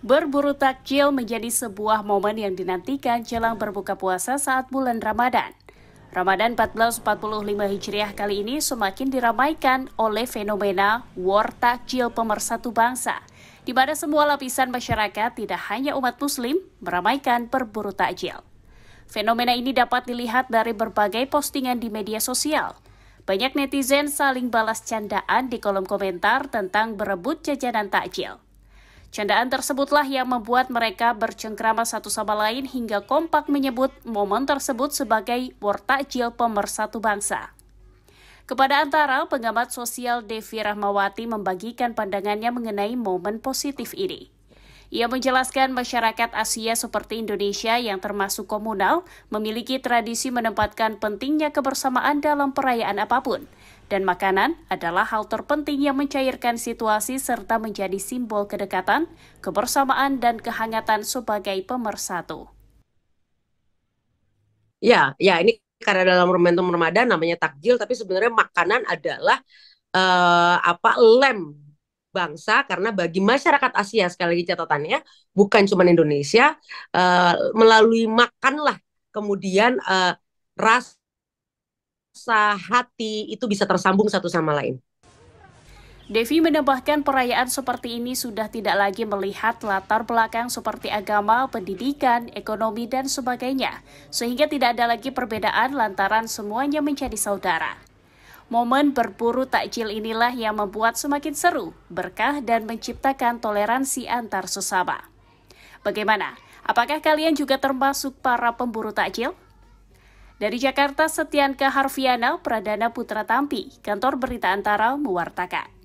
Berburu takjil menjadi sebuah momen yang dinantikan jelang berbuka puasa saat bulan Ramadan. Ramadan 1445 Hijriah kali ini semakin diramaikan oleh fenomena war takjil pemersatu bangsa, di mana semua lapisan masyarakat tidak hanya umat muslim meramaikan berburu takjil. Fenomena ini dapat dilihat dari berbagai postingan di media sosial – banyak netizen saling balas candaan di kolom komentar tentang berebut jajanan takjil. Candaan tersebutlah yang membuat mereka bercengkrama satu sama lain hingga kompak menyebut momen tersebut sebagai war takjil pemersatu bangsa. Kepada antara, pengamat sosial Devi Rahmawati membagikan pandangannya mengenai momen positif ini. Ia menjelaskan masyarakat Asia seperti Indonesia yang termasuk komunal memiliki tradisi menempatkan pentingnya kebersamaan dalam perayaan apapun. Dan makanan adalah hal terpenting yang mencairkan situasi serta menjadi simbol kedekatan, kebersamaan, dan kehangatan sebagai pemersatu. Ya, ya ini karena dalam momentum Ramadan namanya takjil, tapi sebenarnya makanan adalah uh, apa lem bangsa karena bagi masyarakat Asia sekali lagi catatannya bukan cuma Indonesia uh, melalui makanlah kemudian uh, rasa hati itu bisa tersambung satu sama lain. Devi menambahkan perayaan seperti ini sudah tidak lagi melihat latar belakang seperti agama, pendidikan, ekonomi, dan sebagainya, sehingga tidak ada lagi perbedaan lantaran semuanya menjadi saudara. Momen berburu takjil inilah yang membuat semakin seru, berkah, dan menciptakan toleransi antar sesama. Bagaimana? Apakah kalian juga termasuk para pemburu takjil? Dari Jakarta, Setian Harfiana, Pradana Putra Tampi, Kantor Berita Antara, mewartakan.